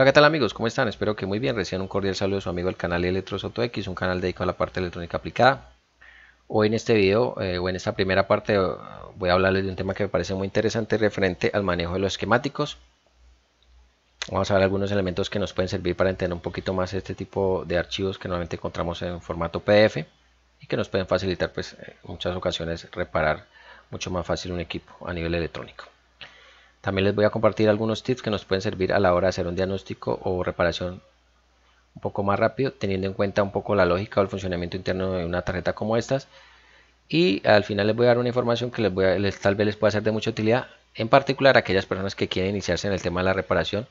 Hola, ¿qué tal amigos? ¿Cómo están? Espero que muy bien. Reciban un cordial saludo de su amigo del canal ElectroSotoX un canal dedicado a la parte electrónica aplicada. Hoy en este video eh, o en esta primera parte eh, voy a hablarles de un tema que me parece muy interesante referente al manejo de los esquemáticos. Vamos a ver algunos elementos que nos pueden servir para entender un poquito más este tipo de archivos que normalmente encontramos en formato PDF y que nos pueden facilitar pues eh, en muchas ocasiones reparar mucho más fácil un equipo a nivel electrónico. También les voy a compartir algunos tips que nos pueden servir a la hora de hacer un diagnóstico o reparación un poco más rápido, teniendo en cuenta un poco la lógica o el funcionamiento interno de una tarjeta como estas. Y al final les voy a dar una información que les, tal vez les pueda ser de mucha utilidad, en particular a aquellas personas que quieren iniciarse en el tema de la reparación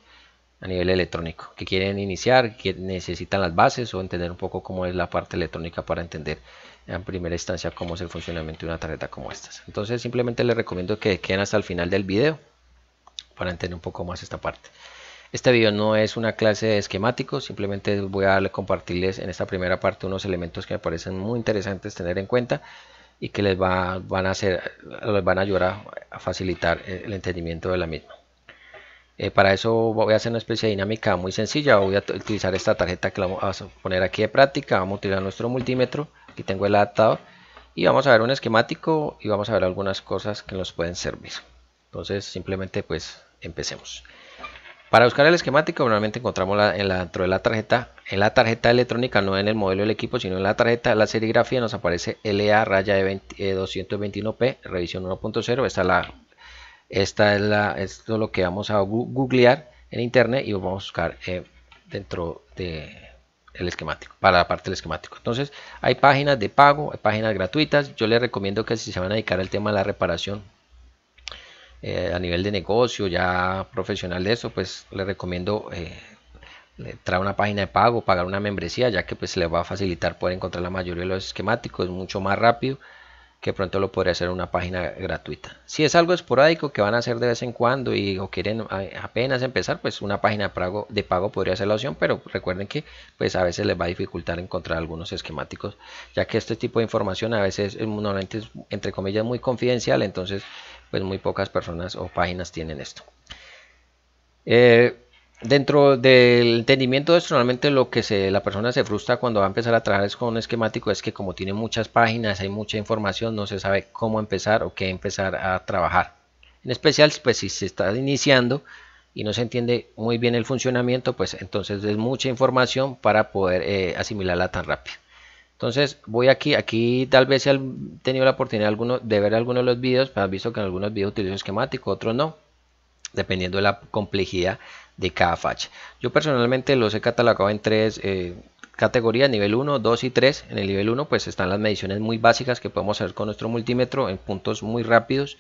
a nivel electrónico, que quieren iniciar, que necesitan las bases o entender un poco cómo es la parte electrónica para entender en primera instancia cómo es el funcionamiento de una tarjeta como estas. Entonces simplemente les recomiendo que queden hasta el final del video para entender un poco más esta parte. Este video no es una clase de esquemático simplemente voy a compartirles en esta primera parte unos elementos que me parecen muy interesantes tener en cuenta y que les van a hacer, les van a ayudar a, facilitar el entendimiento de la misma. Eh, para eso voy a hacer una especie de dinámica muy sencilla. Voy a utilizar esta tarjeta que vamos a poner aquí de práctica. Vamos a utilizar nuestro multímetro. Aquí tengo el adaptado Y vamos a ver un esquemático y vamos a ver algunas cosas que nos pueden servir. Entonces simplemente pues empecemos. Para buscar el esquemático normalmente encontramos la, en la, dentro de la tarjeta, en la tarjeta electrónica, no en el modelo del equipo, sino en la tarjeta, la serigrafía nos aparece LA raya de 221p, eh, revisión 1.0, esta, la, esta es la, esto es lo que vamos a googlear en internet y vamos a buscar eh, dentro de el esquemático, para la parte del esquemático. Entonces, hay páginas de pago, hay páginas gratuitas. Yo les recomiendo que si se van a dedicar al tema de la reparación, eh, a nivel de negocio, ya profesional de eso, pues le recomiendo eh, traer una página de pago, pagar una membresía, ya que pues le va a facilitar poder encontrar la mayoría de los esquemáticos, es mucho más rápido que pronto lo podría hacer una página gratuita. Si es algo esporádico que van a hacer de vez en cuando y o quieren apenas empezar, pues una página de pago, podría ser la opción, pero recuerden que pues a veces les va a dificultar encontrar algunos esquemáticos, ya que este tipo de información a veces eh, normalmente entre comillas muy confidencial, entonces pues muy pocas personas o páginas tienen esto. Eh, dentro del entendimiento de esto, normalmente lo que la persona se frustra cuando va a empezar a trabajar con un esquemático es que como tiene muchas páginas, hay mucha información, no se sabe cómo empezar o qué empezar a trabajar. En especial, pues si se está iniciando y no se entiende muy bien el funcionamiento, pues entonces es mucha información para poder eh, asimilarla tan rápido. Entonces voy aquí, aquí tal vez he tenido la oportunidad de, de ver algunos de los videos, pero pues has visto que en algunos videos utilizo esquemático, otros no, dependiendo de la complejidad de cada facha. Yo personalmente los he catalogado en tres eh, categorías, nivel 1, 2 y 3. En el nivel 1 pues están las mediciones muy básicas que podemos hacer con nuestro multímetro en puntos muy rápidos,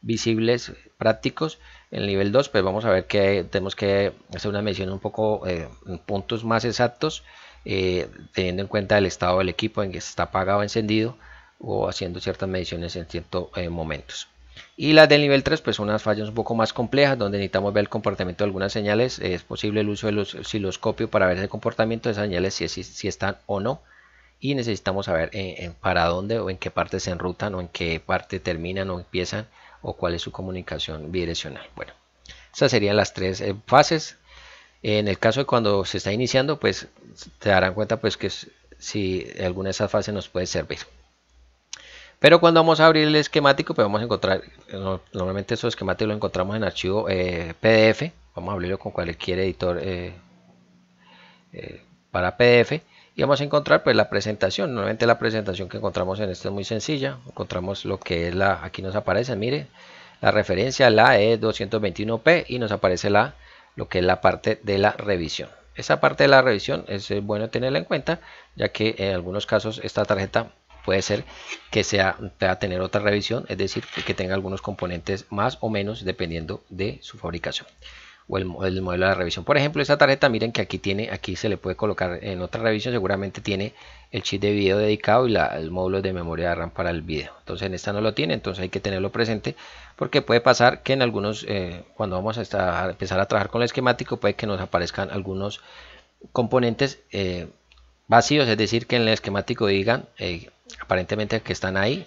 visibles, prácticos. En el nivel 2 pues vamos a ver que tenemos que hacer una medición un poco eh, en puntos más exactos eh, teniendo en cuenta el estado del equipo en que está apagado encendido o haciendo ciertas mediciones en ciertos eh, momentos. Y las del nivel 3, pues unas fallas un poco más complejas, donde necesitamos ver el comportamiento de algunas señales. Eh, es posible el uso del osciloscopio para ver el comportamiento de esas señales, si, están o no. Y necesitamos saber para dónde o en qué parte se enrutan o en qué parte terminan o empiezan o cuál es su comunicación bidireccional. Bueno, esas serían las tres fases. En el caso de cuando se está iniciando, pues te darán cuenta pues que si alguna de esas fases nos puede servir. Pero cuando vamos a abrir el esquemático, pues vamos a encontrar, normalmente esos esquemáticos los encontramos en archivo eh, PDF, vamos a abrirlo con cualquier editor eh, eh, para PDF y vamos a encontrar pues la presentación, normalmente la presentación que encontramos en esto es muy sencilla, encontramos lo que es la, aquí nos aparece, mire, la referencia, la E221P y nos aparece la lo que es la parte de la revisión. Esa parte de la revisión es eh, bueno tenerla en cuenta, ya que en algunos casos esta tarjeta puede ser que sea pueda tener otra revisión, es decir, que tenga algunos componentes más o menos dependiendo de su fabricación o el, modelo de revisión. Por ejemplo, esta tarjeta, miren que aquí tiene, aquí se le puede colocar en otra revisión, seguramente tiene el chip de video dedicado y el módulo de memoria de RAM para el video. Entonces en esta no lo tiene, entonces hay que tenerlo presente porque puede pasar que en algunos, eh, cuando vamos a, empezar a trabajar con el esquemático, puede que nos aparezcan algunos componentes eh, vacíos, es decir, que en el esquemático digan eh, aparentemente que están ahí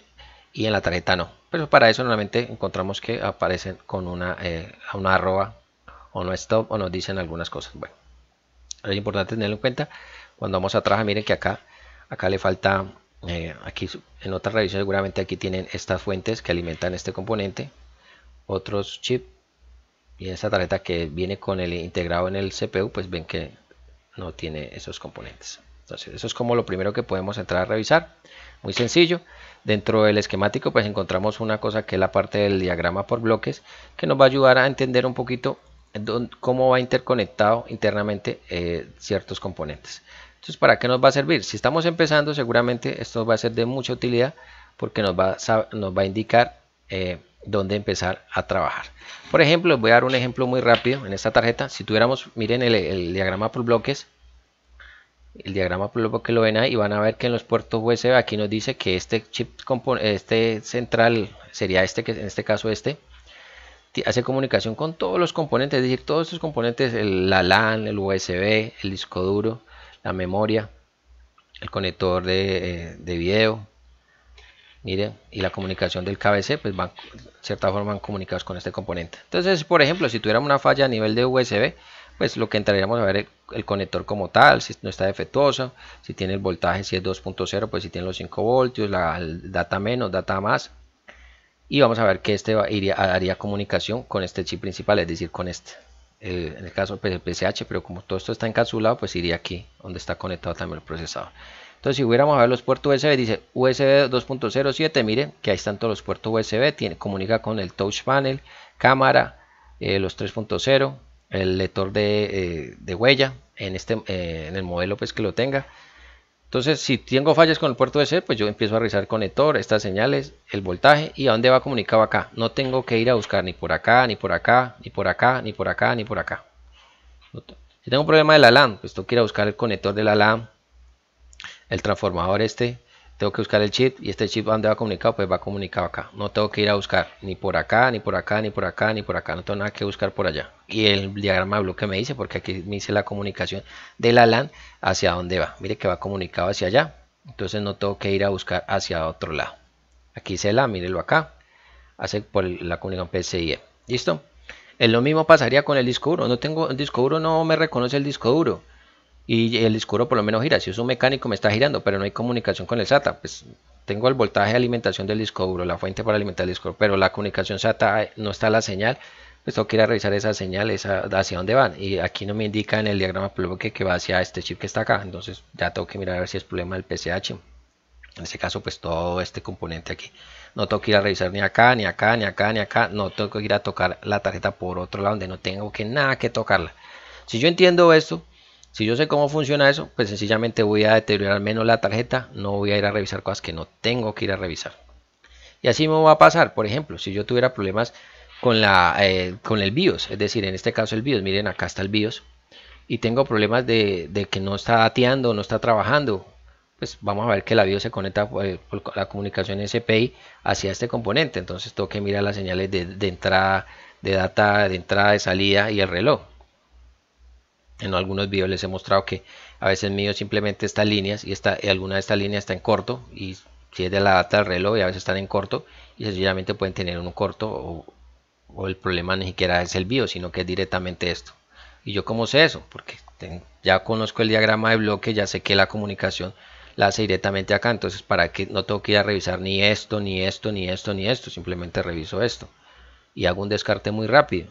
y en la tarjeta no. Pero para eso normalmente encontramos que aparecen con una, una arroba o no stop o nos dicen algunas cosas. Bueno, es importante tenerlo en cuenta. Cuando vamos a trabajar, miren que acá, acá le falta, eh, aquí en otra revisión seguramente aquí tienen estas fuentes que alimentan este componente, otros chip y esa tarjeta que viene con el integrado en el CPU, pues ven que no tiene esos componentes. Entonces, eso es como lo primero que podemos entrar a revisar. Muy sencillo. Dentro del esquemático, pues encontramos una cosa que es la parte del diagrama por bloques, que nos va a ayudar a entender un poquito cómo va interconectado internamente eh, ciertos componentes. Entonces, ¿para qué nos va a servir? Si estamos empezando, seguramente esto va a ser de mucha utilidad porque nos va a, indicar eh, dónde empezar a trabajar. Por ejemplo, les voy a dar un ejemplo muy rápido en esta tarjeta. Si tuviéramos, miren el, diagrama por bloques, el diagrama por bloques lo ven ahí y van a ver que en los puertos USB aquí nos dice que este chip, este central sería este, que en este caso este, hace comunicación con todos los componentes, es decir, todos estos componentes, el, la LAN, el USB, el disco duro, la memoria, el conector de, eh, video, miren, y la comunicación del KBC, pues van, de cierta forma van comunicados con este componente. Entonces, por ejemplo, si tuviéramos una falla a nivel de USB, pues lo que entraríamos a ver el, el conector como tal, si no está defectuoso, si tiene el voltaje, si es 2.0, pues si tiene los 5 voltios, la data menos, data más, y vamos a ver que este iría, haría comunicación con este chip principal, es decir, con este. en el caso del pues, PCH, pero como todo esto está encapsulado, pues iría aquí, donde está conectado también el procesador. Entonces, si hubiéramos a ver los puertos USB, dice USB 2.07, miren que ahí están todos los puertos USB, tiene, comunica con el touch panel, cámara, eh, los 3.0, el lector eh, de, huella, en, este, eh, en el modelo pues que lo tenga, entonces, si tengo fallas con el puerto DC, pues yo empiezo a revisar el conector, estas señales, el voltaje y a dónde va comunicado acá. No tengo que ir a buscar ni por acá, ni por acá, ni por acá, ni por acá, ni por acá. Si tengo un problema de la LAN, pues tengo que ir a buscar el conector de la LAN, el transformador este, tengo que buscar el chip y este chip donde dónde va comunicado, pues va comunicado acá. No tengo que ir a buscar ni por acá, ni por acá, ni por acá, ni por acá. No tengo nada que buscar por allá. Y el diagrama de bloque me dice, porque aquí me dice la comunicación de la LAN hacia dónde va. Mire que va comunicado hacia allá. Entonces no tengo que ir a buscar hacia otro lado. Aquí se la, mírelo acá. Hace por la comunicación PCIe. ¿Listo? Es eh, lo mismo pasaría con el disco duro. No tengo el disco duro, no me reconoce el disco duro y el duro por lo menos gira. Si es un mecánico me está girando, pero no hay comunicación con el SATA, pues tengo el voltaje de alimentación del disco duro, la fuente para alimentar el disco pero la comunicación SATA eh, no está la señal, pues tengo que ir a revisar esa señal, esa, hacia dónde van. Y aquí no me indica en el diagrama bloque que va hacia este chip que está acá, entonces ya tengo que mirar a ver si es problema del PCH. En este caso, pues todo este componente aquí. No tengo que ir a revisar ni acá, ni acá, ni acá, ni acá. No tengo que ir a tocar la tarjeta por otro lado donde no tengo que nada que tocarla. Si yo entiendo esto, si yo sé cómo funciona eso, pues sencillamente voy a deteriorar menos la tarjeta, no voy a ir a revisar cosas que no tengo que ir a revisar. Y así me va a pasar, por ejemplo, si yo tuviera problemas con, la, eh, con el BIOS, es decir, en este caso el BIOS, miren acá está el BIOS, y tengo problemas de, que no está dateando, no está trabajando, pues vamos a ver que la BIOS se conecta eh, por, la comunicación SPI hacia este componente, entonces tengo que mirar las señales de entrada, de data, de entrada, de salida y el reloj en algunos vídeos les he mostrado que a veces mío simplemente estas líneas y, esta, y alguna de estas líneas está en corto y si es de la data del reloj y a veces están en corto y sencillamente pueden tener un corto o, el problema ni siquiera es el bio sino que es directamente esto y yo como sé eso porque ya conozco el diagrama de bloque ya sé que la comunicación la hace directamente acá entonces para que no tengo que ir a revisar ni esto ni esto ni esto ni esto simplemente reviso esto y hago un descarte muy rápido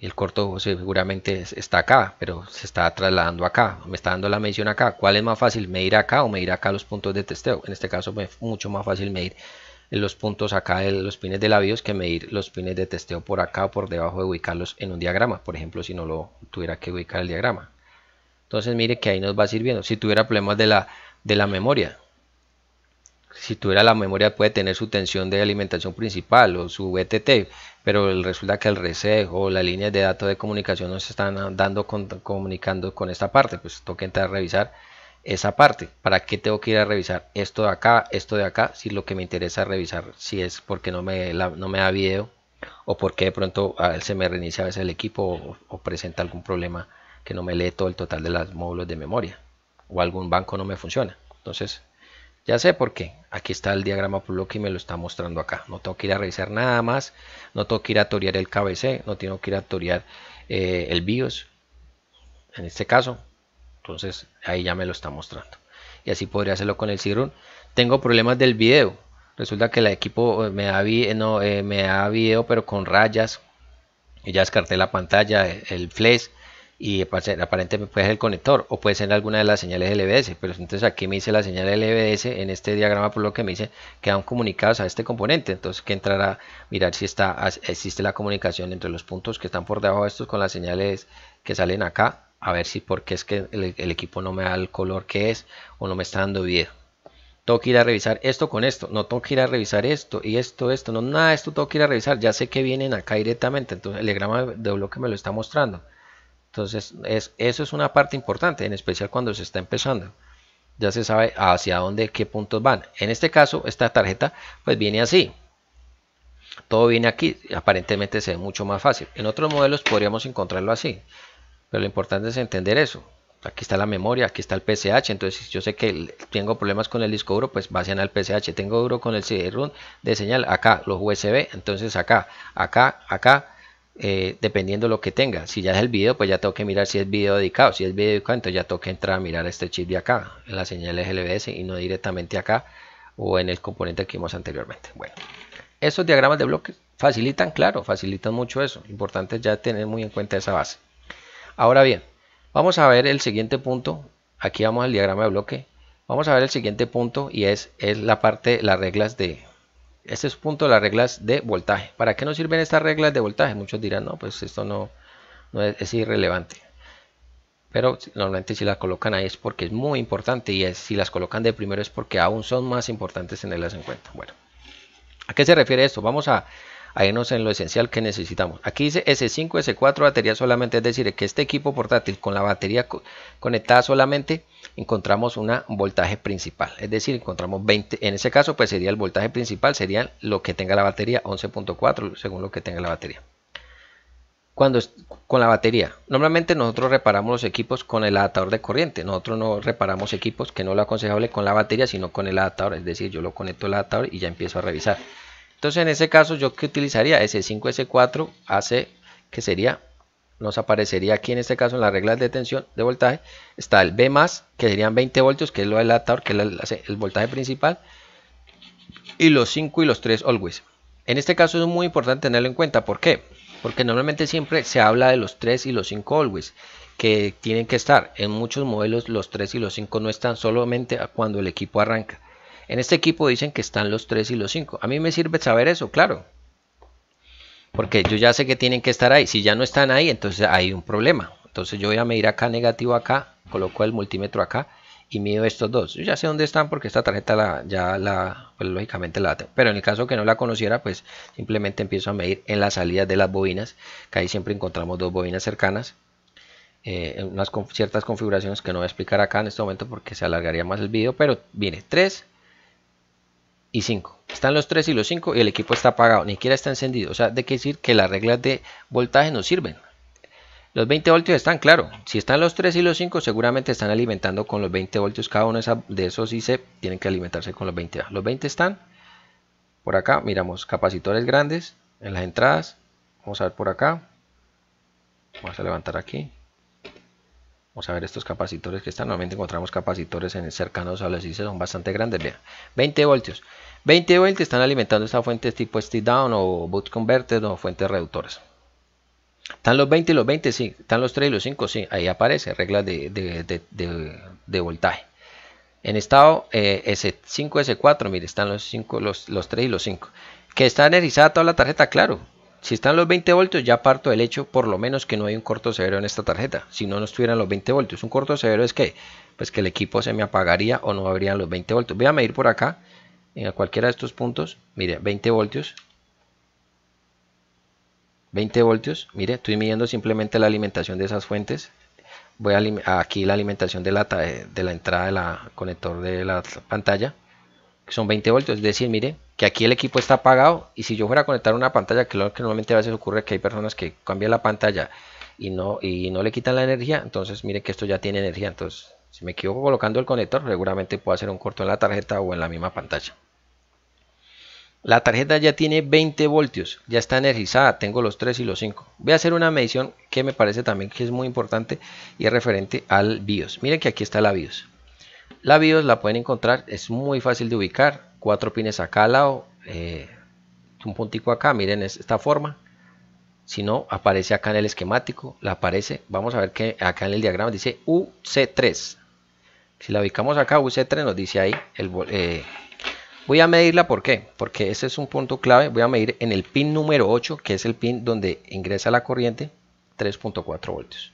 el corto seguramente está acá, pero se está trasladando acá, me está dando la medición acá. ¿Cuál es más fácil, ¿Me ir acá o medir acá los puntos de testeo? En este caso es mucho más fácil medir los puntos acá de los pines de labios que medir los pines de testeo por acá o por debajo de ubicarlos en un diagrama, por ejemplo, si no lo tuviera que ubicar el diagrama. Entonces mire que ahí nos va sirviendo. Si tuviera problemas de la, de la memoria, si tuviera la memoria puede tener su tensión de alimentación principal o su VTT, e pero resulta que el reset o la línea de datos de comunicación no se están dando con, comunicando con esta parte, pues toca entrar a revisar esa parte. ¿Para qué tengo que ir a revisar esto de acá, esto de acá? Si lo que me interesa revisar, si es porque no me, la, no me da video o porque de pronto se me reinicia a veces el equipo o, o presenta algún problema que no me lee todo el total de los módulos de memoria o algún banco no me funciona. Entonces, ya sé por qué. Aquí está el diagrama Pullock y me lo está mostrando acá. No tengo que ir a revisar nada más. No tengo que ir a torear el KBC. No tengo que ir a torear eh, el BIOS. En este caso. Entonces ahí ya me lo está mostrando. Y así podría hacerlo con el CIRUN. Tengo problemas del video. Resulta que el equipo eh, me da, eh, me da video pero con rayas. Y ya descarté la pantalla, el flash y aparentemente puede ser el conector o puede ser alguna de las señales LBS, pero entonces aquí me dice la señal LBS en este diagrama por lo que me dice que han comunicados a este componente, entonces que entrará a mirar si está, existe la comunicación entre los puntos que están por debajo de estos con las señales que salen acá, a ver si porque es que el, equipo no me da el color que es o no me está dando video. Tengo que ir a revisar esto con esto, no tengo que ir a revisar esto y esto, esto, no, nada, esto tengo que ir a revisar, ya sé que vienen acá directamente, entonces el diagrama de bloque me lo está mostrando. Entonces, es, eso es una parte importante, en especial cuando se está empezando. Ya se sabe hacia dónde, qué puntos van. En este caso, esta tarjeta pues viene así. Todo viene aquí, aparentemente se ve mucho más fácil. En otros modelos podríamos encontrarlo así, pero lo importante es entender eso. Aquí está la memoria, aquí está el PCH, entonces si yo sé que tengo problemas con el disco duro, pues ser al PCH. Tengo duro con el CD-ROM de señal, acá, los USB, entonces acá, acá, acá, eh, dependiendo lo que tenga. Si ya es el video, pues ya tengo que mirar si es video dedicado. Si es video dedicado, entonces ya tengo que entrar a mirar este chip de acá, en la señal LBS y no directamente acá o en el componente que vimos anteriormente. Bueno, esos diagramas de bloques facilitan, claro, facilitan mucho eso. Importante ya tener muy en cuenta esa base. Ahora bien, vamos a ver el siguiente punto. Aquí vamos al diagrama de bloque. Vamos a ver el siguiente punto y es, es la parte, las reglas de, este es punto de las reglas de voltaje. ¿Para qué nos sirven estas reglas de voltaje? Muchos dirán, no, pues esto no, es, irrelevante. Pero normalmente si las colocan ahí es porque es muy importante y si las colocan de primero es porque aún son más importantes tenerlas en cuenta. Bueno, ¿a qué se refiere esto? Vamos a Ahí nos en lo esencial que necesitamos. Aquí dice S5, S4, batería solamente, es decir, que este equipo portátil con la batería conectada solamente encontramos un voltaje principal, es decir, encontramos 20, en ese caso pues sería el voltaje principal, sería lo que tenga la batería, 11.4 según lo que tenga la batería. Cuando con la batería, normalmente nosotros reparamos los equipos con el adaptador de corriente, nosotros no reparamos equipos que no lo aconsejable con la batería, sino con el adaptador, es decir, yo lo conecto al adaptador y ya empiezo a revisar. Entonces en ese caso yo que utilizaría S5, S4, AC, que sería, nos aparecería aquí en este caso en las reglas de tensión de voltaje, está el B que serían 20 voltios, que es lo del adaptador, que es el voltaje principal, y los 5 y los 3 always. En este caso es muy importante tenerlo en cuenta, ¿por qué? Porque normalmente siempre se habla de los 3 y los 5 always, que tienen que estar. En muchos modelos los 3 y los 5 no están solamente cuando el equipo arranca en este equipo dicen que están los 3 y los 5. A mí me sirve saber eso, claro. Porque yo ya sé que tienen que estar ahí. Si ya no están ahí, entonces hay un problema. Entonces yo voy a medir acá negativo acá, coloco el multímetro acá y mido estos dos. Yo ya sé dónde están porque esta tarjeta la, ya la, pues lógicamente la tengo. Pero en el caso que no la conociera, pues simplemente empiezo a medir en las salidas de las bobinas, que ahí siempre encontramos dos bobinas cercanas. Eh, unas con, ciertas configuraciones que no voy a explicar acá en este momento porque se alargaría más el vídeo, pero viene 3, y 5. Están los 3 y los 5 y el equipo está apagado, ni siquiera está encendido. O sea, de qué decir que las reglas de voltaje no sirven. Los 20 voltios están, claro. Si están los 3 y los 5, seguramente están alimentando con los 20 voltios. Cada uno de esos IC tienen que alimentarse con los 20. Los 20 están por acá. Miramos capacitores grandes en las entradas. Vamos a ver por acá. Vamos a levantar aquí. Vamos a ver estos capacitores que están. Normalmente encontramos capacitores en cercanos a los ICs son bastante grandes. Vean, 20 voltios. 20 voltios están alimentando esta fuente tipo step down o boot converter o fuentes reductoras. ¿Están los 20 y los 20? Sí. ¿Están los 3 y los 5? Sí. Ahí aparece, reglas de, voltaje. En estado S5, eh, S4, mire, están los, 5, los, los 3 y los 5. ¿Que está energizada toda la tarjeta? Claro. Si están los 20 voltios, ya parto del hecho, por lo menos, que no hay un corto severo en esta tarjeta. Si no, no estuvieran los 20 voltios. Un corto severo es que, pues que el equipo se me apagaría o no habrían los 20 voltios. Voy a medir por acá, en cualquiera de estos puntos. Mire, 20 voltios. 20 voltios. Mire, estoy midiendo simplemente la alimentación de esas fuentes. Voy a aquí la alimentación de la, de la entrada del conector de la pantalla, que son 20 voltios. Es decir, mire, que aquí el equipo está apagado y si yo fuera a conectar una pantalla, que lo que normalmente a veces ocurre que hay personas que cambian la pantalla y no, y no le quitan la energía, entonces mire que esto ya tiene energía, entonces si me equivoco colocando el conector seguramente puedo hacer un corto en la tarjeta o en la misma pantalla. La tarjeta ya tiene 20 voltios, ya está energizada, tengo los 3 y los 5. Voy a hacer una medición que me parece también que es muy importante y es referente al BIOS. Miren que aquí está la BIOS. La BIOS la pueden encontrar, es muy fácil de ubicar, cuatro pines acá al lado, eh, un puntico acá, miren esta forma. Si no, aparece acá en el esquemático, la aparece, vamos a ver que acá en el diagrama dice UC3. Si la ubicamos acá, UC3 nos dice ahí, el, eh, voy a medirla, ¿por qué? Porque ese es un punto clave, voy a medir en el pin número 8, que es el pin donde ingresa la corriente, 3.4 voltios.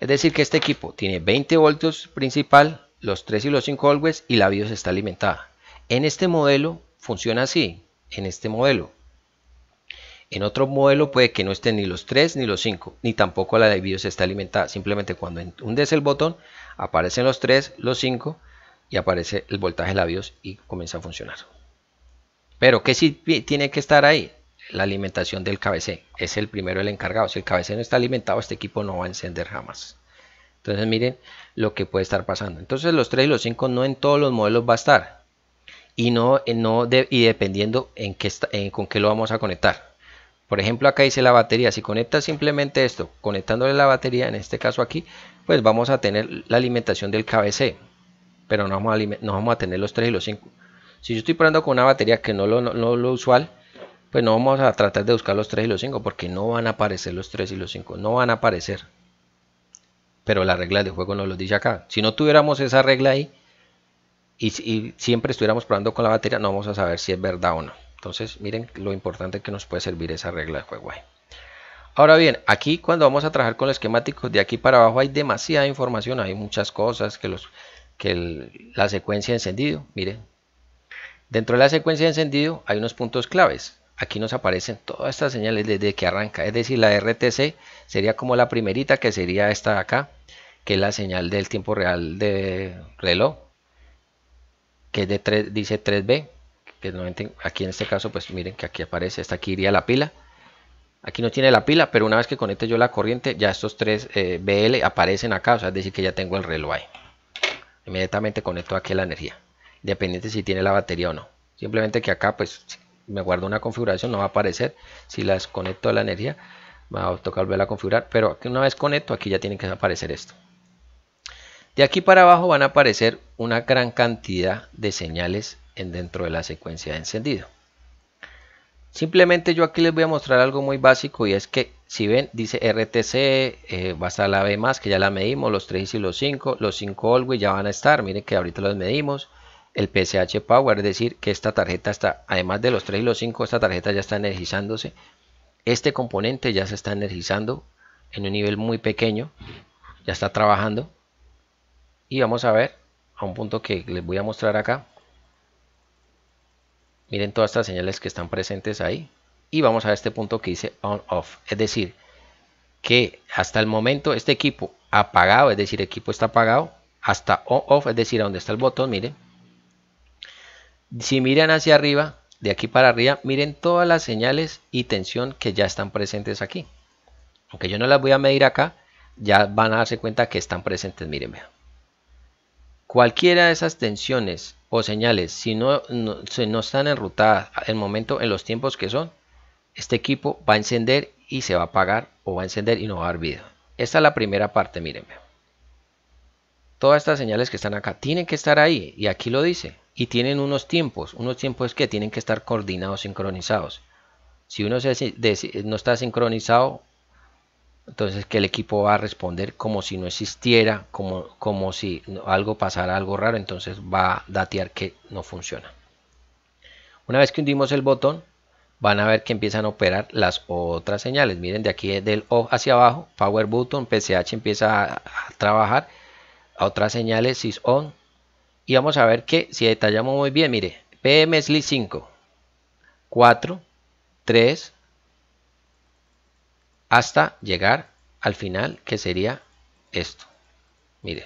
Es decir que este equipo tiene 20 voltios principal, los 3 y los 5 always y la BIOS está alimentada. En este modelo funciona así, en este modelo. En otro modelo puede que no estén ni los 3 ni los 5, ni tampoco la de BIOS está alimentada. Simplemente cuando hundes el botón aparecen los 3, los 5 y aparece el voltaje de la BIOS y comienza a funcionar. Pero que sí tiene que estar ahí la alimentación del KBC. Es el primero el encargado. Si el KBC no está alimentado, este equipo no va a encender jamás. Entonces miren lo que puede estar pasando. Entonces los 3 y los 5 no en todos los modelos va a estar y no, eh, no y dependiendo en qué con qué lo vamos a conectar. Por ejemplo, acá dice la batería. Si conectas simplemente esto, conectándole la batería, en este caso aquí, pues vamos a tener la alimentación del KBC. Pero no vamos a, no vamos a tener los 3 y los 5. Si yo estoy probando con una batería que no lo, lo usual, pues no vamos a tratar de buscar los 3 y los 5 porque no van a aparecer los 3 y los 5. No van a aparecer. Pero la regla de juego nos lo dice acá. Si no tuviéramos esa regla ahí, y, siempre estuviéramos probando con la batería, no vamos a saber si es verdad o no. Entonces, miren lo importante que nos puede servir esa regla de juego ahí. Ahora bien, aquí cuando vamos a trabajar con los esquemáticos, de aquí para abajo hay demasiada información, hay muchas cosas que, los, que la secuencia de encendido, miren. Dentro de la secuencia de encendido hay unos puntos claves. Aquí nos aparecen todas estas señales desde que arranca, es decir, la RTC sería como la primerita que sería esta de acá, que es la señal del tiempo real de reloj que de 3, dice 3B, que aquí en este caso, pues miren que aquí aparece, hasta aquí iría la pila. Aquí no tiene la pila, pero una vez que conecte yo la corriente, ya estos 3 eh, BL aparecen acá, o sea, es decir que ya tengo el reloj ahí. Inmediatamente conecto aquí la energía, dependiente si tiene la batería o no. Simplemente que acá, pues, me guardo una configuración, no va a aparecer. Si las conecto a la energía, va a tocar volver a configurar, pero una vez conecto, aquí ya tiene que aparecer esto. Y aquí para abajo van a aparecer una gran cantidad de señales en dentro de la secuencia de encendido. Simplemente yo aquí les voy a mostrar algo muy básico y es que si ven dice RTC, eh, va a estar la B más que ya la medimos, los 3 y los 5, los 5 always ya van a estar, miren que ahorita los medimos, el PCH Power, es decir que esta tarjeta está, además de los 3 y los 5, esta tarjeta ya está energizándose, este componente ya se está energizando en un nivel muy pequeño, ya está trabajando, y vamos a ver a un punto que les voy a mostrar acá miren todas estas señales que están presentes ahí y vamos a este punto que dice on off es decir que hasta el momento este equipo apagado es decir equipo está apagado hasta on off es decir a donde está el botón miren si miran hacia arriba de aquí para arriba miren todas las señales y tensión que ya están presentes aquí aunque yo no las voy a medir acá ya van a darse cuenta que están presentes miren vean Cualquiera de esas tensiones o señales, si no, están enrutadas el momento en los tiempos que son, este equipo va a encender y se va a apagar o va a encender y no va a dar vida. Esta es la primera parte, mírenme. Todas estas señales que están acá tienen que estar ahí y aquí lo dice. Y tienen unos tiempos, unos tiempos que tienen que estar coordinados, sincronizados. Si uno se, no está sincronizado, entonces que el equipo va a responder como si no existiera, como, como si algo pasara, algo raro, entonces va a datear que no funciona. Una vez que hundimos el botón, van a ver que empiezan a operar las otras señales. Miren, de aquí del off hacia abajo, power button, PCH empieza a, a trabajar, otras señales, sys on, y vamos a ver que si detallamos muy bien, mire, PM 5, 4, 3, hasta llegar al final que sería esto. Miren.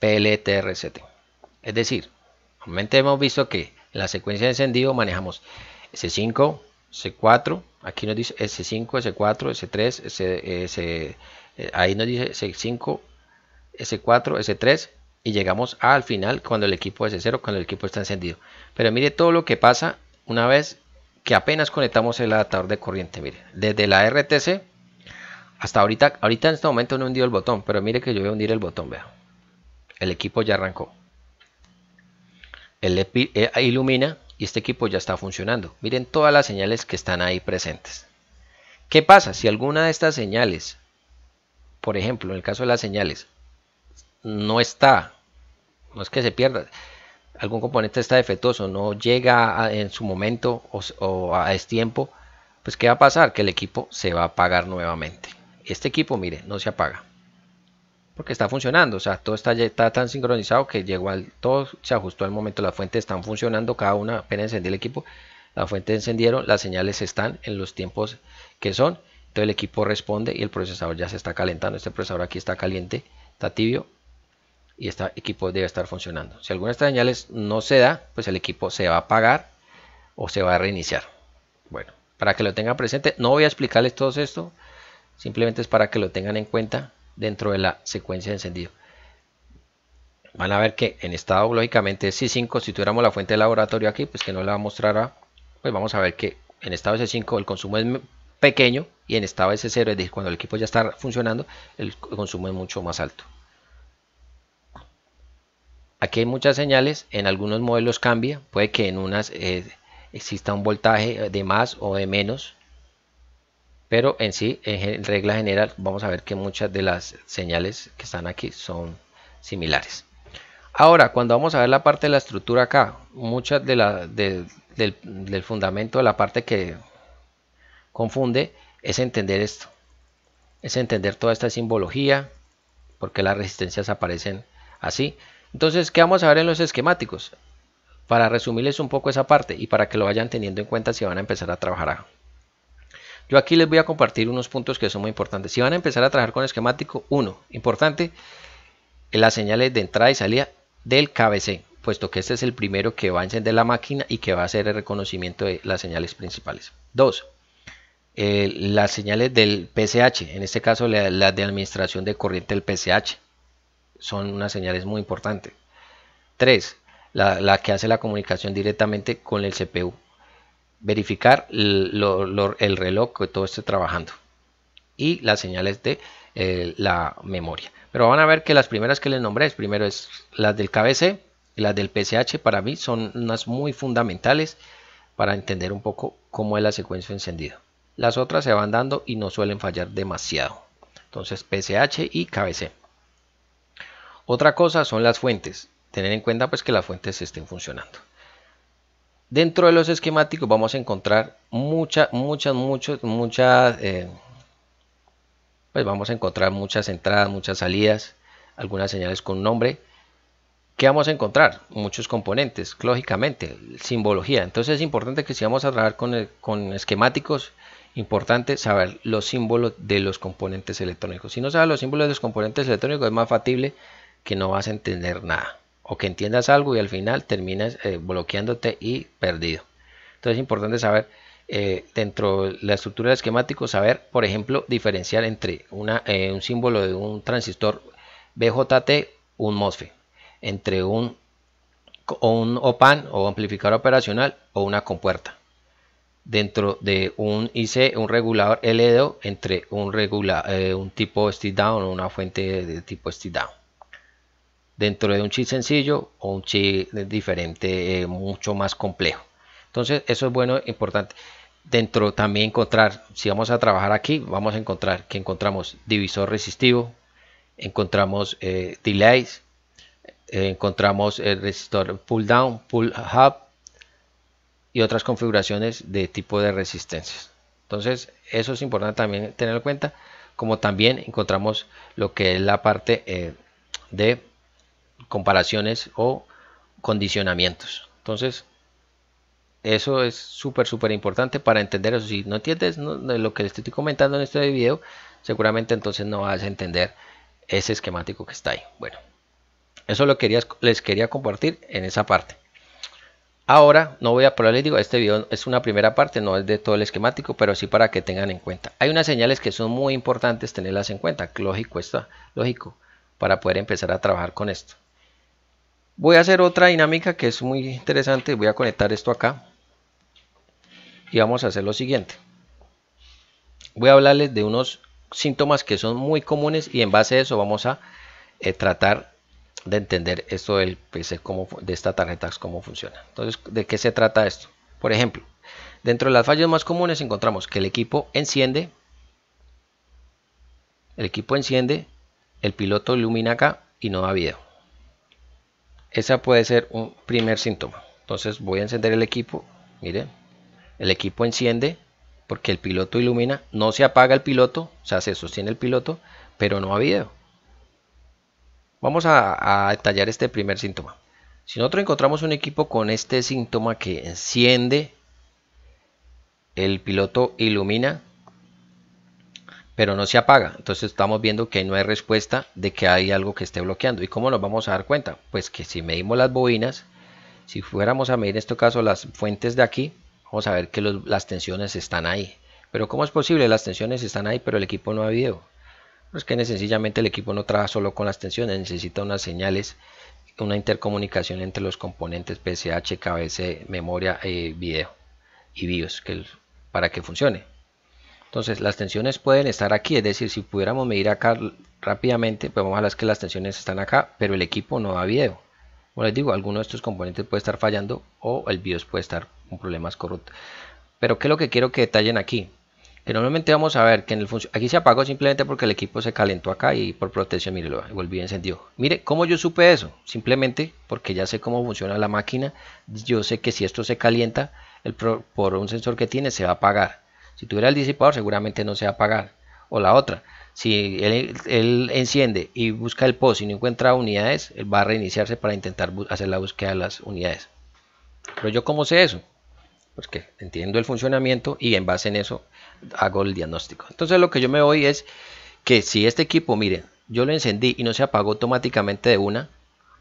PLTRCT. Es decir, Normalmente hemos visto que en la secuencia de encendido manejamos S5, S4, aquí nos dice S5, S4, S3, S, eh, ahí nos dice S5, S4, S3 y llegamos al final cuando el equipo es 0 cuando el equipo está encendido. Pero mire todo lo que pasa una vez que apenas conectamos el adaptador de corriente, mire, desde la RTC hasta ahorita, ahorita en este momento no he hundido el botón, pero mire que yo voy a hundir el botón, vea. El equipo ya arrancó. El eh, ilumina y este equipo ya está funcionando. Miren todas las señales que están ahí presentes. ¿Qué pasa? Si alguna de estas señales, por ejemplo, en el caso de las señales, no está, no es que se pierda, algún componente está defectuoso, no llega en su momento o, a este tiempo pues ¿qué va a pasar? Que el equipo se va a apagar nuevamente. Este equipo, mire, no se apaga. Porque está funcionando, o sea, todo está, está tan sincronizado que llegó al, todo se ajustó al momento, las fuentes están funcionando, cada una apenas encendí el equipo, las fuentes encendieron, las señales están en los tiempos que son, entonces el equipo responde y el procesador ya se está calentando, este procesador aquí está caliente, está tibio, y este equipo debe estar funcionando. Si alguna de estas señales no se da, pues el equipo se va a apagar o se va a reiniciar. Bueno, para que lo tengan presente, no voy a explicarles todo esto, simplemente es para que lo tengan en cuenta dentro de la secuencia de encendido. Van a ver que en estado lógicamente si 5 si tuviéramos la fuente de laboratorio aquí, pues que no la mostrará pues vamos a ver que en estado S5 el consumo es pequeño y en estado S0, es decir, cuando el equipo ya está funcionando, el consumo es mucho más alto. Aquí hay muchas señales, en algunos modelos cambia, puede que en unas eh, exista un voltaje eh, de más o de menos, pero en sí, en regla general, vamos a ver que muchas de las señales que están aquí son similares. Ahora, cuando vamos a ver la parte de la estructura acá, muchas de la, del, del fundamento, de la parte que confunde, es entender esto. Es entender toda esta simbología, porque las resistencias aparecen así. Entonces, ¿qué vamos a ver en los esquemáticos? Para resumirles un poco esa parte y para que lo vayan teniendo en cuenta si van a empezar a trabajar. Yo aquí les voy a compartir unos puntos que son muy importantes. Si van a empezar a trabajar con esquemático, uno, importante, las señales de entrada y salida del KBC, puesto que este es el primero que va a encender la máquina y que va a hacer el reconocimiento de las señales principales. Dos, eh, las señales del PCH, en este caso las la de administración de corriente del PCH son unas señales muy importantes. 3. La, que hace la comunicación directamente con el CPU. Verificar el reloj que todo esté trabajando. Y las señales de eh, la memoria. Pero van a ver que las primeras que les nombré, es, primero es las del KBC y las del PCH para mí son unas muy fundamentales para entender un poco cómo es la secuencia encendida. Las otras se van dando y no suelen fallar demasiado. Entonces PCH y KBC. Otra cosa son las fuentes. Tener en cuenta pues que las fuentes estén funcionando. Dentro de los esquemáticos vamos a encontrar muchas, muchas, muchas, eh, muchas, pues vamos a encontrar muchas entradas, muchas salidas, algunas señales con nombre. ¿Qué vamos a encontrar? Muchos componentes, lógicamente, simbología. Entonces es importante que si vamos a trabajar con, eh, con esquemáticos, importante saber los símbolos de los componentes electrónicos. Si no sabes los símbolos de los componentes electrónicos, es más factible que no vas a entender nada. O que entiendas algo y al final terminas eh, bloqueándote y perdido. Entonces es importante saber eh, dentro de la estructura del esquemático, saber, por ejemplo, diferenciar entre eh, un símbolo de un transistor BJT, un MOSFET, entre un, un OPAN o amplificador operacional o una compuerta dentro de un IC, un regulador LDO entre un, un tipo stick down o una fuente de tipo stick down dentro de un chip sencillo o un chip diferente, eh, mucho más complejo. Entonces, eso es bueno, importante. Dentro también encontrar, si vamos a trabajar aquí, vamos a encontrar que encontramos divisor resistivo, encontramos eh, delays, eh, encontramos el resistor pull down, pull up y otras configuraciones de tipo de resistencias. Entonces, eso es importante también tener en cuenta, como también encontramos lo que es la parte de comparaciones o condicionamientos. Entonces, eso es súper, súper importante para entender eso. Si no entiendes lo que les estoy comentando en este video, seguramente entonces no vas a entender ese esquemático que está ahí. Bueno, eso lo quería, les quería compartir en esa parte. Ahora, no voy a probar, les digo, este video es una primera parte, no es de todo el esquemático, pero sí para que tengan en cuenta. Hay unas señales que son muy importantes tenerlas en cuenta, lógico, está, lógico, para poder empezar a trabajar con esto. Voy a hacer otra dinámica que es muy interesante. Voy a conectar esto acá. Y vamos a hacer lo siguiente. Voy a hablarles de unos síntomas que son muy comunes y en base a eso vamos a eh, tratar de entender esto del PC, cómo, de esta tarjeta, cómo funciona. Entonces, ¿de qué se trata esto? Por ejemplo, dentro de las fallas más comunes encontramos que el equipo enciende, el equipo enciende, el piloto ilumina acá y no da video. Esa puede ser un primer síntoma. Entonces voy a encender el equipo. Miren, el equipo enciende porque el piloto ilumina. No se apaga el piloto, o sea, se sostiene el piloto, pero no a video. Vamos a, a detallar este primer síntoma. Si nosotros encontramos un equipo con este síntoma que enciende, el piloto ilumina, pero no se apaga. Entonces estamos viendo que no hay respuesta de que hay algo que esté bloqueando. ¿Y cómo nos vamos a dar cuenta? Pues que si medimos las bobinas, si fuéramos a medir en este caso las fuentes de aquí, vamos a ver que las tensiones están ahí. Pero ¿cómo es posible? Las tensiones están ahí, pero el equipo no ha video. Pues que sencillamente el equipo no trabaja solo con las tensiones, necesita unas señales, una intercomunicación entre los componentes PCH, KBC, memoria, eh, video y BIOS que, para que funcione. Entonces las tensiones pueden estar aquí, es decir, si pudiéramos medir acá rápidamente, pues vamos a ver que las tensiones están acá, pero el equipo no da video. Como les digo, alguno de estos componentes puede estar fallando o el video puede estar con problemas corrupto. Pero ¿qué es lo que quiero que detallen aquí? Que normalmente vamos a ver que en el aquí se apagó simplemente porque el equipo se calentó acá y por protección, mire, lo a encendido. Mire, ¿cómo yo supe eso? Simplemente porque ya sé cómo funciona la máquina, yo sé que si esto se calienta, el por un sensor que tiene se va a apagar si tuviera el disipador seguramente no se va a apagar. O la otra, si él, enciende y busca el post y no encuentra unidades, él va a reiniciarse para intentar hacer la búsqueda de las unidades. Pero yo cómo sé eso? Porque pues entiendo el funcionamiento y en base en eso hago el diagnóstico. Entonces lo que yo me voy es que si este equipo, miren, yo lo encendí y no se apagó automáticamente de una,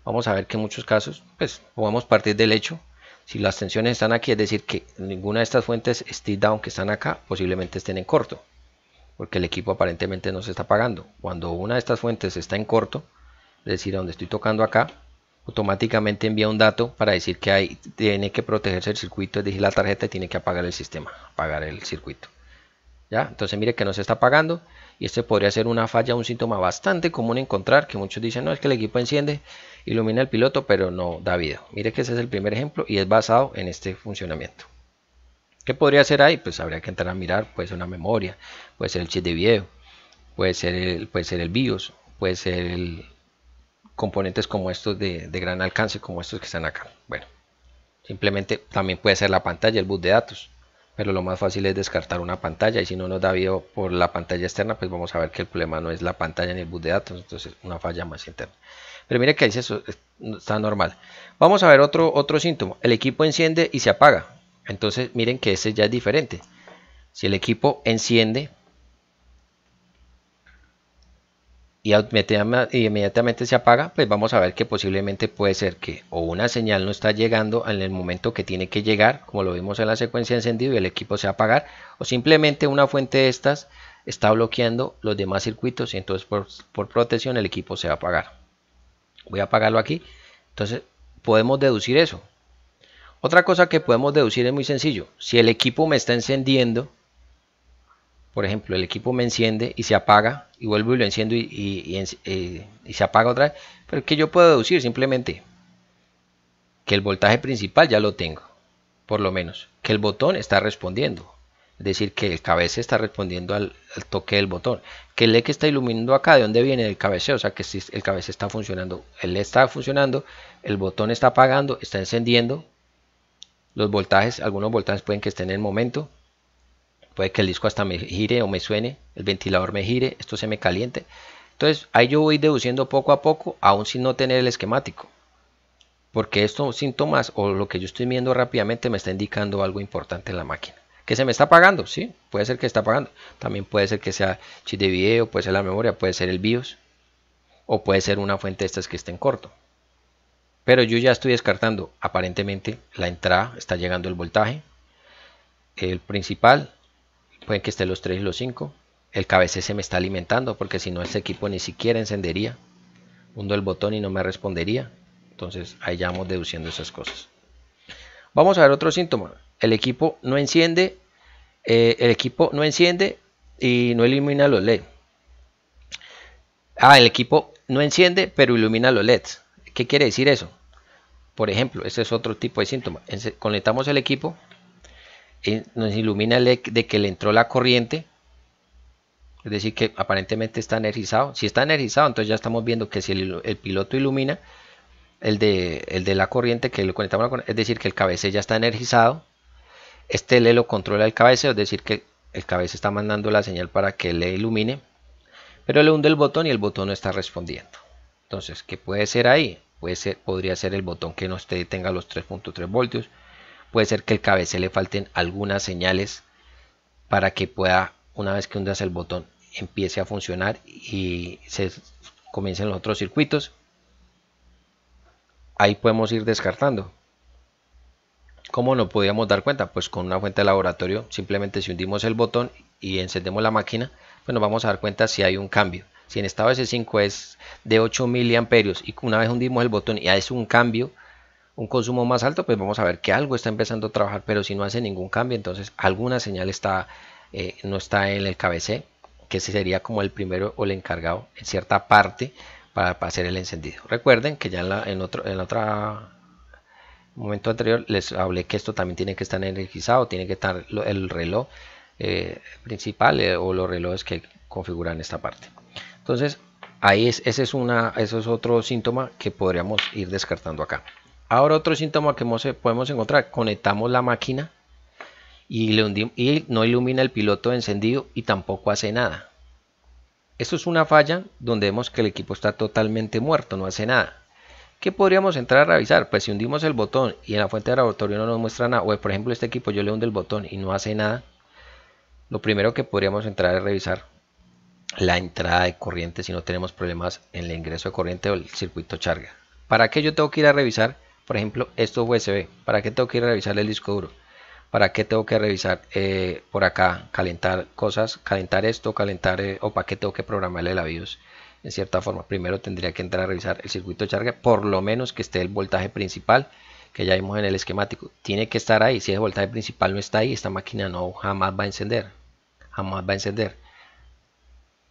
vamos a ver que en muchos casos, pues podemos partir del hecho si las tensiones están aquí, es decir, que ninguna de estas fuentes esté down que están acá posiblemente estén en corto, porque el equipo aparentemente no se está pagando. Cuando una de estas fuentes está en corto, es decir, donde estoy tocando acá, automáticamente envía un dato para decir que tiene que protegerse el circuito, es decir, la tarjeta y tiene que apagar el sistema, apagar el circuito. ¿Ya? Entonces mire que no se está pagando y este podría ser una falla, un síntoma bastante común encontrar, que muchos dicen, no, es que el equipo enciende, ilumina el piloto, pero no da video Mire que ese es el primer ejemplo y es basado en este funcionamiento. ¿Qué podría ser ahí? Pues habría que entrar a mirar, puede ser una memoria, puede ser el chip de video, puede ser el, el BIOS, puede ser componentes como estos de, gran alcance, como estos que están acá. Bueno, simplemente también puede ser la pantalla, el bus de datos, pero lo más fácil es descartar una pantalla y si no nos da video por la pantalla externa, pues vamos a ver que el problema no es la pantalla ni el bus de datos, entonces una falla más interna. Pero miren que dice eso eh, está normal. Vamos a ver otro, otro síntoma. El equipo enciende y se apaga. Entonces miren que ese ya es diferente. Si el equipo enciende y inmediatamente se apaga, pues vamos a ver que posiblemente puede ser que o una señal no está llegando en el momento que tiene que llegar, como lo vimos en la secuencia de encendido y el equipo se va a apagar, o simplemente una fuente de estas está bloqueando los demás circuitos y entonces por, por protección el equipo se va a apagar. Voy a apagarlo aquí. Entonces podemos deducir eso. Otra cosa que podemos deducir es muy sencillo. Si el equipo me está encendiendo, por ejemplo, el equipo me enciende y se apaga, y vuelvo y lo enciendo y, eh, se apaga otra vez, pero que yo puedo deducir simplemente que el voltaje principal ya lo tengo, por lo menos, que el botón está respondiendo, decir que el cabece está respondiendo al, toque del botón. Que el LED que está iluminando acá, ¿de dónde viene el cabeceo? O sea, que si el cabece está funcionando, el LED está funcionando, el botón está apagando, está encendiendo. Los voltajes, algunos voltajes pueden que estén en el momento. Puede que el disco hasta me gire o me suene, el ventilador me gire, esto se me caliente. Entonces, ahí yo voy deduciendo poco a poco, aún sin no tener el esquemático. Porque estos síntomas o lo que yo estoy viendo rápidamente me está indicando algo importante en la máquina se me está pagando, sí, puede ser que está pagando. También puede ser que sea chip de video, puede ser la memoria, puede ser el BIOS o puede ser una fuente de estas que en corto. Pero yo ya estoy descartando, aparentemente la entrada está llegando el voltaje, el principal, pueden que esté los 3 y los 5, el KBC se me está alimentando porque si no este equipo ni siquiera encendería, hundo el botón y no me respondería, entonces ahí ya vamos deduciendo esas cosas. Vamos a ver otro síntoma, el equipo no enciende eh, el equipo no enciende y no ilumina los LEDs Ah, el equipo no enciende, pero ilumina los LEDs. ¿Qué quiere decir eso? Por ejemplo, ese es otro tipo de síntoma. Conectamos el equipo, y nos ilumina el LED de que le entró la corriente, es decir, que aparentemente está energizado. Si está energizado, entonces ya estamos viendo que si el, piloto ilumina, el de, la corriente que lo conectamos, es decir, que el ya está energizado. Este lo controla el cabeza, es decir, que el cabeza está mandando la señal para que le ilumine, pero le hunde el botón y el botón no está respondiendo. Entonces, ¿qué puede ser ahí? Puede podría ser el botón que no esté, tenga los 3.3 voltios, puede ser que el cabeza le falten algunas señales para que pueda, una vez que hundas el botón, empiece a funcionar y se comiencen los otros circuitos. Ahí podemos ir descartando. ¿Cómo nos podíamos dar cuenta? Pues con una fuente de laboratorio, simplemente si hundimos el botón y encendemos la máquina, pues nos vamos a dar cuenta si hay un cambio. Si en estado S5 es de 8 miliamperios y una vez hundimos el botón y es un cambio, un consumo más alto, pues vamos a ver que algo está empezando a trabajar, pero si no hace ningún cambio, entonces alguna señal está, eh, no está en el KBC, que sería como el primero o el encargado en cierta parte para, hacer el encendido. Recuerden que ya en, la, en, otro, en otra momento anterior les hablé que esto también tiene que estar energizado, tiene que estar el reloj eh, principal eh, o los relojes que configuran esta parte. Entonces, ahí es, ese es una, eso es otro síntoma que podríamos ir descartando acá. Ahora otro síntoma que podemos encontrar, conectamos la máquina y, le y no ilumina el piloto encendido y tampoco hace nada. Esto es una falla donde vemos que el equipo está totalmente muerto, no hace nada. ¿Qué podríamos entrar a revisar? Pues si hundimos el botón y en la fuente de laboratorio no nos muestra nada, o por ejemplo este equipo yo le hundo el botón y no hace nada, lo primero que podríamos entrar es revisar la entrada de corriente si no tenemos problemas en el ingreso de corriente o el circuito charga. ¿Para qué yo tengo que ir a revisar, por ejemplo, estos USB? ¿Para qué tengo que ir a revisar el disco duro? ¿Para qué tengo que revisar eh, por acá, calentar cosas, calentar esto, calentar eh, o para qué tengo que programarle la BIOS? en cierta forma. Primero tendría que entrar a revisar el circuito de carga, por lo menos que esté el voltaje principal que ya vimos en el esquemático. Tiene que estar ahí, si el voltaje principal no está ahí, esta máquina no jamás va a encender. Jamás va a encender.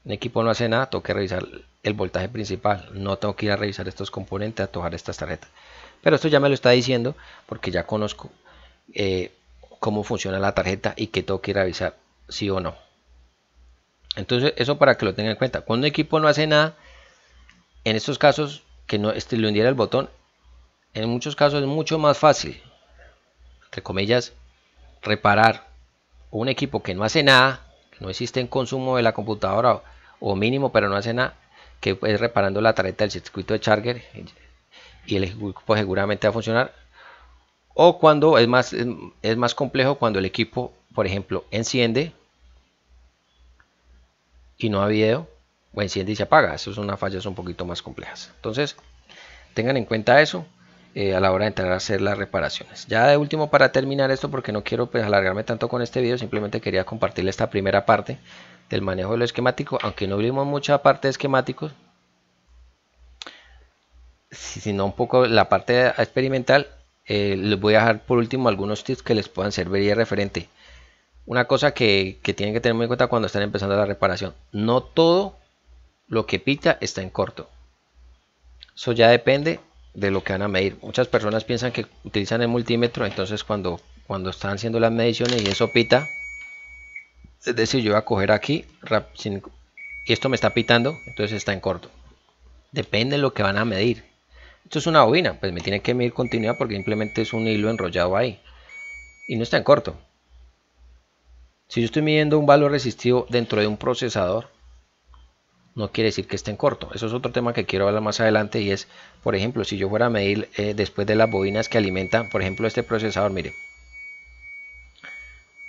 Un equipo no hace nada, tengo que revisar el voltaje principal. No tengo que ir a revisar estos componentes, a tocar estas tarjetas. Pero esto ya me lo está diciendo porque ya conozco eh, cómo funciona la tarjeta y que tengo que ir a revisar, sí o no. Entonces, eso para que lo tengan en cuenta. Cuando un equipo no hace nada, en estos casos, que no esté lo hundiera el botón, en muchos casos es mucho más fácil, entre comillas, reparar un equipo que no hace nada, no existe en consumo de la computadora o, mínimo, pero no hace nada, que es reparando la tarjeta del circuito de charger y el equipo seguramente va a funcionar. O cuando es más, es más complejo, cuando el equipo, por ejemplo, enciende y no ha video, o enciende y se apaga. Esas son unas fallas un poquito más complejas. Entonces, tengan en cuenta eso eh, a la hora de entrar a hacer las reparaciones. Ya de último, para terminar esto, porque no quiero pues, alargarme tanto con este video, simplemente quería compartirles esta primera parte del manejo de lo esquemático, aunque no vimos mucha parte de esquemáticos, sino un poco la parte experimental, eh, les voy a dejar por último algunos tips que les puedan servir y referente una cosa que, tienen que tener muy en cuenta cuando están empezando la reparación. No todo lo que pita está en corto. Eso ya depende de lo que van a medir. Muchas personas piensan que utilizan el multímetro, entonces cuando, cuando están haciendo las mediciones y eso pita, es decir, yo voy a coger aquí y esto me está pitando, entonces está en corto. Depende de lo que van a medir. Esto es una bobina, pues me tiene que medir continuidad porque simplemente es un hilo enrollado ahí y no está en corto. Si yo estoy midiendo un valor resistivo dentro de un procesador, no quiere decir que esté en corto. Eso es otro tema que quiero hablar más adelante y es, por ejemplo, si yo fuera a medir eh, después de las bobinas que alimentan, por ejemplo, este procesador, mire.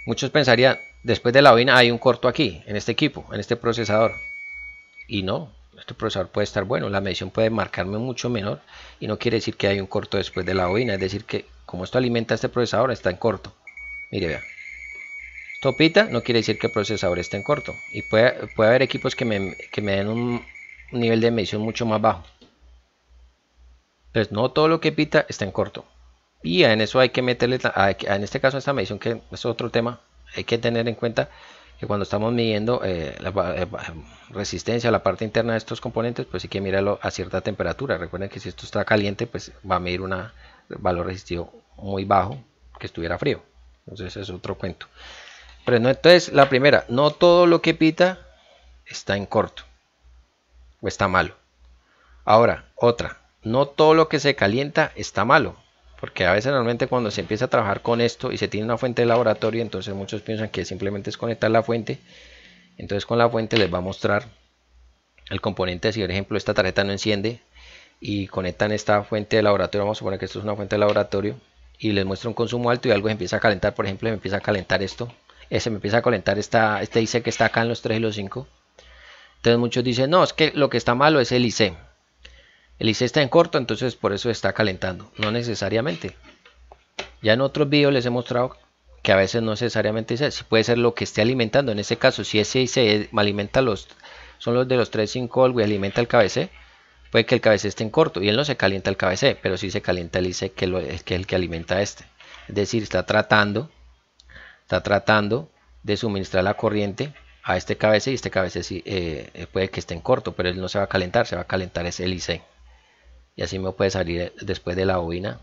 Muchos pensarían, después de la bobina hay un corto aquí, en este equipo, en este procesador. Y no, este procesador puede estar bueno, la medición puede marcarme mucho menor y no quiere decir que hay un corto después de la bobina, es decir que como esto alimenta este procesador está en corto. Mire, vea. Topita no quiere decir que el procesador esté en corto y puede, puede haber equipos que me, que me den un nivel de medición mucho más bajo. pues no todo lo que pita está en corto. Y en eso hay que meterle, en este caso esta medición que es otro tema, hay que tener en cuenta que cuando estamos midiendo eh, la eh, resistencia a la parte interna de estos componentes, pues hay que mirarlo a cierta temperatura. Recuerden que si esto está caliente, pues va a medir un valor resistivo muy bajo que estuviera frío. Entonces es otro cuento. Pero entonces, la primera, no todo lo que pita está en corto o está malo. Ahora, otra, no todo lo que se calienta está malo. Porque a veces normalmente cuando se empieza a trabajar con esto y se tiene una fuente de laboratorio, entonces muchos piensan que simplemente es conectar la fuente. Entonces con la fuente les va a mostrar el componente. Si por ejemplo esta tarjeta no enciende y conectan esta fuente de laboratorio, vamos a suponer que esto es una fuente de laboratorio y les muestra un consumo alto y algo empieza a calentar, por ejemplo, empieza a calentar esto eh, se me empieza a calentar esta, este IC que está acá en los 3 y los 5. Entonces muchos dicen, no, es que lo que está malo es el IC. El IC está en corto, entonces por eso está calentando. No necesariamente. Ya en otros vídeos les he mostrado que a veces no necesariamente si puede ser lo que esté alimentando. En ese caso, si ese IC alimenta los, son los de los 3, 5 algo y alimenta el KBC, puede que el KBC esté en corto y él no se calienta el KBC, pero sí se calienta el IC que, que es el que alimenta este. Es decir, está tratando está tratando de suministrar la corriente a este cabece y este cabece sí, eh, eh, puede que esté en corto, pero él no se va a calentar, se va a calentar ese Y así me puede salir eh, después de la bobina.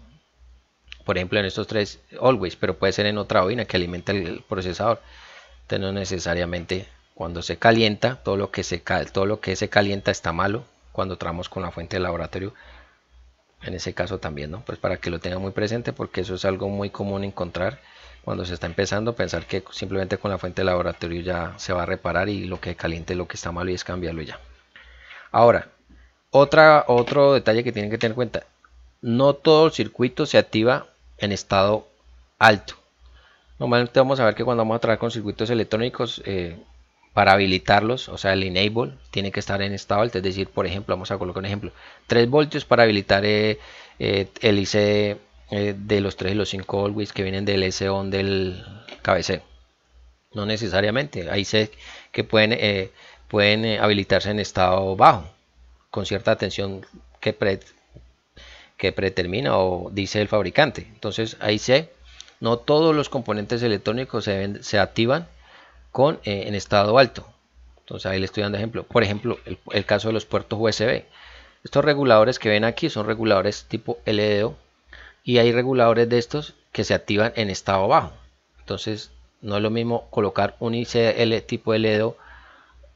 Por ejemplo, en estos tres always, pero puede ser en otra bobina que alimenta el procesador. Entonces no necesariamente cuando se calienta, todo lo que se, todo lo que se calienta está malo cuando tramos con la fuente de laboratorio. En ese caso también, ¿no? Pues para que lo tenga muy presente porque eso es algo muy común encontrar cuando se está empezando, pensar que simplemente con la fuente de laboratorio ya se va a reparar y lo que caliente, lo que está mal, y es cambiarlo ya. Ahora, otra, otro detalle que tienen que tener en cuenta, no todo el circuito se activa en estado alto. Normalmente vamos a ver que cuando vamos a trabajar con circuitos electrónicos, eh, para habilitarlos, o sea, el enable tiene que estar en estado alto, es decir, por ejemplo, vamos a colocar un ejemplo, 3 voltios para habilitar eh, eh, el IC eh, de los 3 y los 5 always que vienen del s del cabeceo. No necesariamente, ahí sé que pueden, eh, pueden eh, habilitarse en estado bajo, con cierta atención que, pre, que predetermina o dice el fabricante. Entonces ahí sé, no todos los componentes electrónicos se, se activan con, en estado alto. Entonces ahí le estoy dando ejemplo. Por ejemplo, el, el caso de los puertos USB. Estos reguladores que ven aquí son reguladores tipo LDO y hay reguladores de estos que se activan en estado bajo. Entonces no es lo mismo colocar un ICL tipo LEDO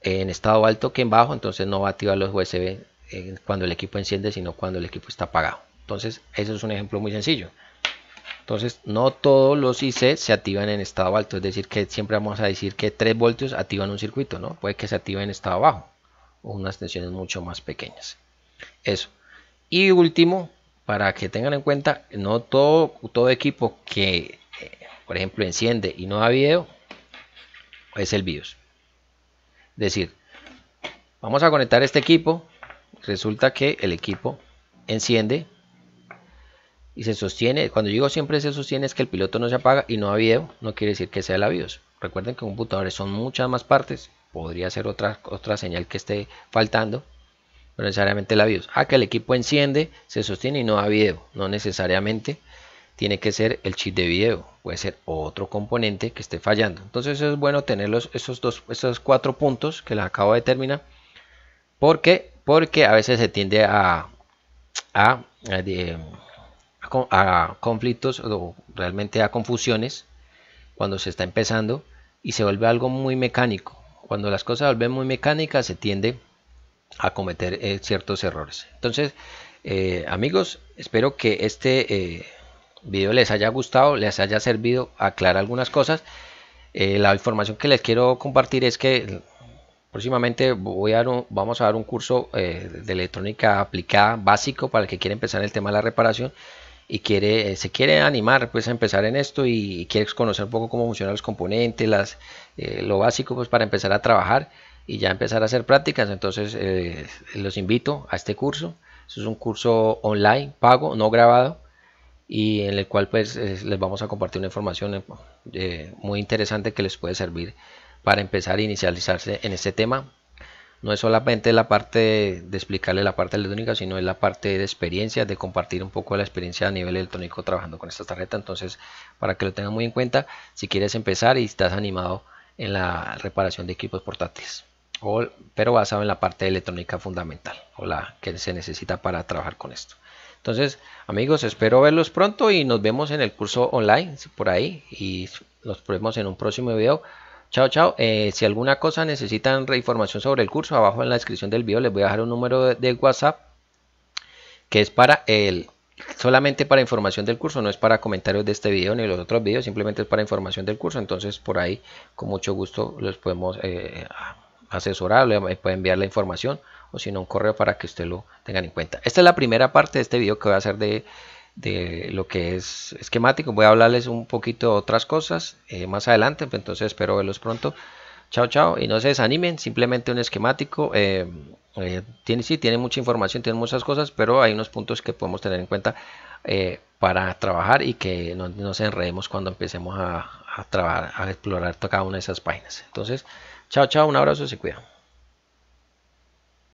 en estado alto que en bajo, entonces no va a activar los USB eh, cuando el equipo enciende, sino cuando el equipo está apagado. Entonces eso es un ejemplo muy sencillo. Entonces no todos los IC se activan en estado alto, es decir que siempre vamos a decir que 3 voltios activan un circuito, ¿no? Puede que se active en estado bajo o unas tensiones mucho más pequeñas. Eso. Y último, para que tengan en cuenta, no todo, todo equipo que, eh, por ejemplo, enciende y no da video, es el BIOS. Es decir, vamos a conectar este equipo, resulta que el equipo enciende y se sostiene, cuando digo siempre se sostiene es que el piloto no se apaga y no da video, no quiere decir que sea la BIOS. Recuerden que computadores son muchas más partes, podría ser otra, otra señal que esté faltando necesariamente la BIOS. Ah, que el equipo enciende, se sostiene y no da video, no necesariamente tiene que ser el chip de video, puede ser otro componente que esté fallando. Entonces es bueno tener los, esos, dos, esos cuatro puntos que les acabo de terminar porque, porque a veces se tiende a, a, a, a conflictos o realmente a confusiones cuando se está empezando y se vuelve algo muy mecánico. Cuando las cosas vuelven muy mecánicas se tiende a a cometer eh, ciertos errores. Entonces, eh, amigos, espero que este vídeo eh, video les haya gustado, les haya servido aclarar algunas cosas. la información que les quiero compartir es que próximamente voy a vamos a dar un curso de electrónica aplicada básico para el que quiere empezar el tema de la reparación y quiere, se quiere animar pues, a empezar en esto y, quieres quiere conocer un poco cómo funcionan los componentes, las, lo básico pues, para empezar a trabajar y ya empezar a hacer prácticas. Entonces eh, los invito a este curso. es un curso online, pago, no grabado y en el cual pues les vamos a compartir una información eh, muy interesante que les puede servir para empezar a inicializarse en este tema. No es solamente la parte de, explicarle la parte electrónica, sino es la parte de experiencia, de compartir un poco la experiencia a nivel electrónico trabajando con esta tarjeta. Entonces, para que lo tengan muy en cuenta, si quieres empezar y estás animado en la reparación de equipos portátiles pero basado en la parte electrónica fundamental o la que se necesita para trabajar con esto. Entonces, amigos, espero verlos pronto y nos vemos en el curso online por ahí y nos vemos en un próximo video. Chao, chao. Eh, si alguna cosa necesitan información sobre el curso, abajo en la descripción del video les voy a dejar un número de, WhatsApp que es para el solamente para información del curso, no es para comentarios de este video ni los otros videos, simplemente es para información del curso. Entonces, por ahí, con mucho gusto, los podemos eh, asesorar, le eh, puede enviar la información o si no un correo para que usted lo tengan en cuenta. Esta es la primera parte de este video que voy a hacer de, lo que es esquemático. Voy a hablarles un poquito de otras cosas eh, más adelante, pues, entonces espero verlos pronto. Chao, chao, y no se desanimen, simplemente un esquemático. Eh, tiene, sí, tiene mucha información, tiene muchas cosas, pero hay unos puntos que podemos tener en cuenta para trabajar y que no, nos enredemos cuando empecemos a, a trabajar, a explorar cada una de esas páginas. Entonces, Chao, chao, un abrazo, se cuida.